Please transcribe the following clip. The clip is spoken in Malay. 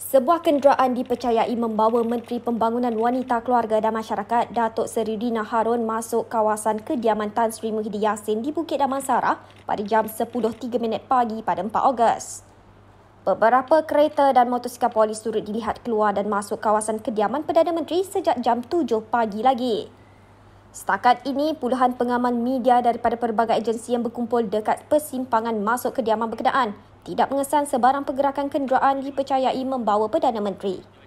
Sebuah kenderaan dipercayai membawa Menteri Pembangunan Wanita Keluarga dan Masyarakat Datuk Seri Dina Harun masuk kawasan kediaman Tan Sri Muhyiddi Yassin di Bukit Damansara pada jam 10.03 pagi pada 4 Ogos. Beberapa kereta dan motosikal polis turut dilihat keluar dan masuk kawasan kediaman Perdana Menteri sejak jam 7 pagi lagi. Setakat ini, puluhan pengaman media daripada pelbagai agensi yang berkumpul dekat persimpangan masuk kediaman berkenaan tidak mengesan sebarang pergerakan kenderaan dipercayai membawa Perdana Menteri.